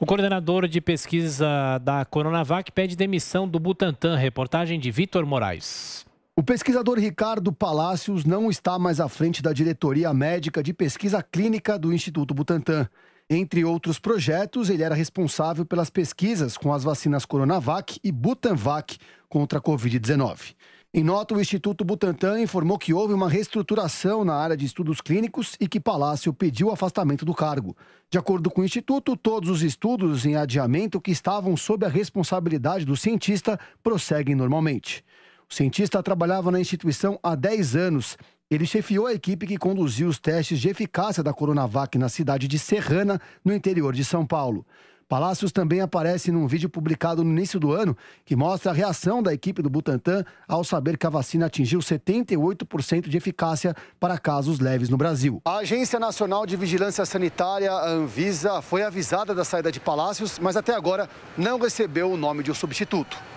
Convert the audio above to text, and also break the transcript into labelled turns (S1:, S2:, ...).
S1: O coordenador de pesquisa da Coronavac pede demissão do Butantan. Reportagem de Vitor Moraes.
S2: O pesquisador Ricardo Palácios não está mais à frente da diretoria médica de pesquisa clínica do Instituto Butantan. Entre outros projetos, ele era responsável pelas pesquisas com as vacinas Coronavac e Butanvac contra a Covid-19. Em nota, o Instituto Butantan informou que houve uma reestruturação na área de estudos clínicos e que Palácio pediu afastamento do cargo. De acordo com o Instituto, todos os estudos em adiamento que estavam sob a responsabilidade do cientista prosseguem normalmente. O cientista trabalhava na instituição há 10 anos. Ele chefiou a equipe que conduziu os testes de eficácia da Coronavac na cidade de Serrana, no interior de São Paulo. Palácios também aparece num vídeo publicado no início do ano que mostra a reação da equipe do Butantan ao saber que a vacina atingiu 78% de eficácia para casos leves no Brasil. A Agência Nacional de Vigilância Sanitária, a Anvisa, foi avisada da saída de Palácios, mas até agora não recebeu o nome de um substituto.